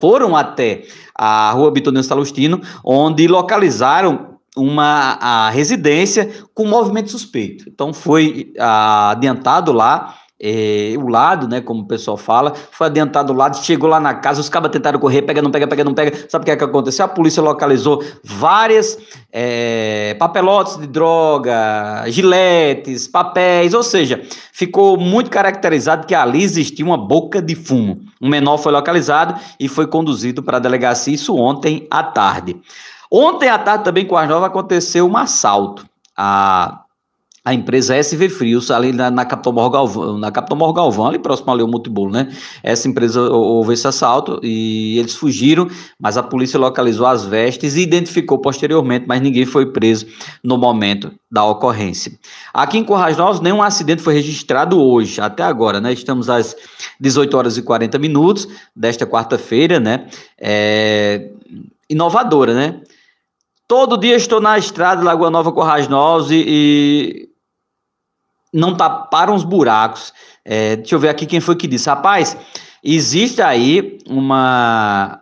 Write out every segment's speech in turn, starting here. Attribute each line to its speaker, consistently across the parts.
Speaker 1: foram até a rua Bitonino Salustino, onde localizaram uma residência com movimento suspeito. Então foi a, ah, adiantado lá é, o lado, né, como o pessoal fala, foi adiantado o lado, chegou lá na casa, os cabas tentaram correr, pega, não pega, pega, não pega, sabe o que, é que aconteceu? A polícia localizou várias é, papelotes de droga, giletes, papéis, ou seja, ficou muito caracterizado que ali existia uma boca de fumo. Um menor foi localizado e foi conduzido para a delegacia, isso ontem à tarde. Ontem à tarde também, com as novas, aconteceu um assalto. A a empresa SV Frios, ali na, na Capitão Morgalvão, Galvão, na Capitão Mor Galvão, ali próximo ali ao Multibolo, né? Essa empresa houve esse assalto e eles fugiram, mas a polícia localizou as vestes e identificou posteriormente, mas ninguém foi preso no momento da ocorrência. Aqui em Corrais Novos, nenhum acidente foi registrado hoje, até agora, né? Estamos às 18 horas e 40 minutos desta quarta-feira, né? É... Inovadora, né? Todo dia estou na estrada de Lagoa Nova Corrais Novos e, e não taparam os buracos. É, deixa eu ver aqui quem foi que disse. Rapaz, existe aí uma,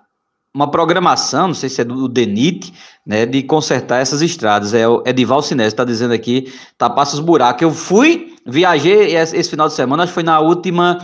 Speaker 1: uma programação, não sei se é do DENIT, né, de consertar essas estradas. É o Edival Sinés está dizendo aqui, tapar tá, os buracos. Eu fui, viajei esse final de semana, acho que foi na última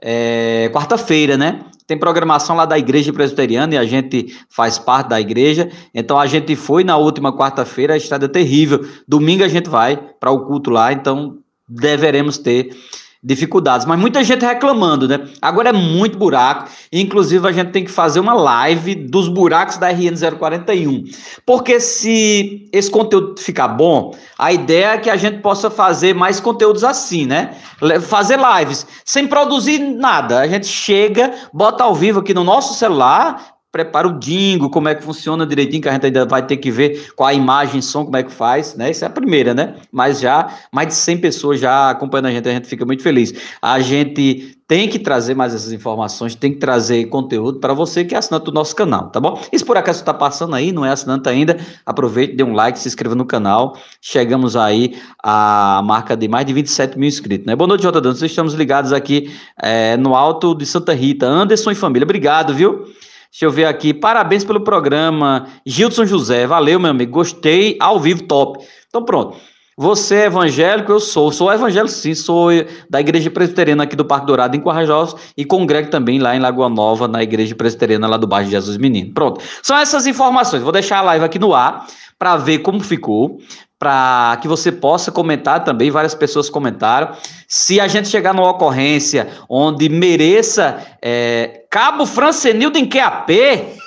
Speaker 1: é, quarta-feira, né? Tem programação lá da Igreja Presbiteriana e a gente faz parte da igreja. Então a gente foi na última quarta-feira, a estrada é terrível. Domingo a gente vai para o culto lá, então deveremos ter dificuldades. Mas muita gente reclamando, né? Agora é muito buraco. Inclusive, a gente tem que fazer uma live dos buracos da RN041. Porque se esse conteúdo ficar bom, a ideia é que a gente possa fazer mais conteúdos assim, né? Fazer lives sem produzir nada. A gente chega, bota ao vivo aqui no nosso celular, prepara o dingo, como é que funciona direitinho, que a gente ainda vai ter que ver qual a imagem, som, como é que faz, né? Isso é a primeira, né? Mas já mais de 100 pessoas já acompanhando a gente, a gente fica muito feliz. A gente tem que trazer mais essas informações, tem que trazer conteúdo para você que é assinante do nosso canal, tá bom? E se por acaso está passando aí, não é assinante ainda, aproveite, dê um like, se inscreva no canal. Chegamos aí à marca de mais de 27 mil inscritos, né? Boa noite, Jota Dantas. Estamos ligados aqui é, no Alto de Santa Rita. Anderson e família, obrigado, viu? Deixa eu ver aqui. Parabéns pelo programa. Gilson José, valeu, meu amigo. Gostei, ao vivo, top. Então, pronto. Você é evangélico? Eu sou. Sou evangélico, sim. Sou da Igreja Presbiteriana aqui do Parque Dourado, em Corrajós, e congrego também lá em Lagoa Nova, na Igreja Presbiteriana lá do bairro Jesus Menino. Pronto. São essas informações. Vou deixar a live aqui no ar para ver como ficou, para que você possa comentar também. Várias pessoas comentaram. Se a gente chegar numa ocorrência onde mereça é, Cabo Francenildo em QAP.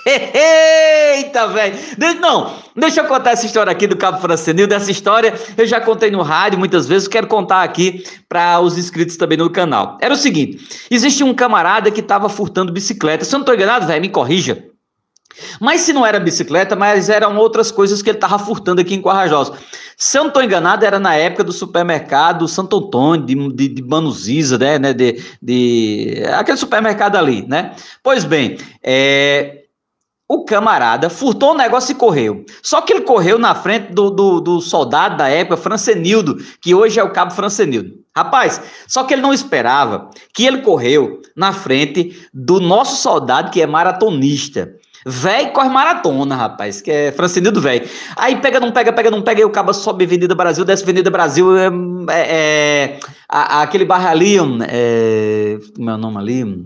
Speaker 1: Eita, velho! Não, deixa eu contar essa história aqui do Cabo Francenil. Dessa história eu já contei no rádio muitas vezes, quero contar aqui para os inscritos também no canal. Era o seguinte: existia um camarada que estava furtando bicicleta. Se eu não estou enganado, velho, me corrija. Mas se não era bicicleta, mas eram outras coisas que ele estava furtando aqui em Corrajosa. Se eu não estou enganado, era na época do supermercado Santo Antônio, de, de, de Manuziza, né, né? De, de, aquele supermercado ali, né? Pois bem, é, o camarada furtou um negócio e correu. Só que ele correu na frente do, do, do, soldado da época, Francenildo, que hoje é o cabo Francenildo. Rapaz, só que ele não esperava que ele correu na frente do nosso soldado que é maratonista. Véi, corre maratona, rapaz, que é Francenildo velho. Aí pega, não pega, pega, não pega, e o cabo sobe Avenida Brasil, desce Avenida Brasil, é, é, é a, a, aquele barra ali, é, meu é nome ali,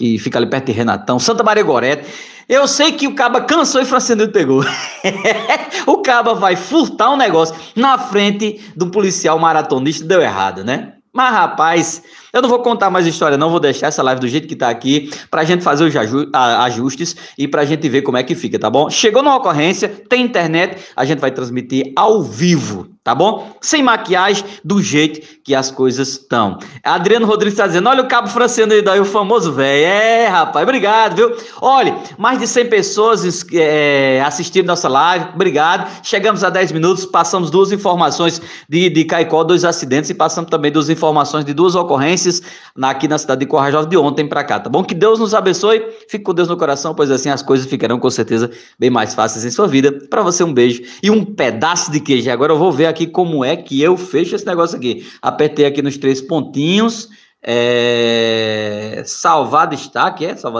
Speaker 1: que fica ali perto de Renatão, Santa Maria Gorete. Eu sei que o Caba cansou e Francisco pegou. o Caba vai furtar um negócio na frente do policial maratonista, deu errado, né? Mas, rapaz, eu não vou contar mais história, não vou deixar essa live do jeito que tá aqui, pra gente fazer os ajustes e pra gente ver como é que fica, tá bom? Chegou numa ocorrência, tem internet, a gente vai transmitir ao vivo, tá bom? Sem maquiagem, do jeito que as coisas estão. Adriano Rodrigues está dizendo: olha o Cabo Franceno aí, daí o famoso velho. É, rapaz, obrigado, viu? Olha, mais de 100 pessoas é, assistiram nossa live, obrigado. Chegamos a 10 minutos, passamos duas informações de, de Caicó, dois acidentes, e passamos também duas informações de duas ocorrências Cearenses aqui na cidade de Corrajosa de ontem para cá, tá bom? Que Deus nos abençoe, fique com Deus no coração, pois assim as coisas ficarão com certeza bem mais fáceis em sua vida. Para você um beijo e um pedaço de queijo. Agora eu vou ver aqui como é que eu fecho esse negócio aqui. Apertei aqui nos três pontinhos, é... salvar destaque, é? Salvar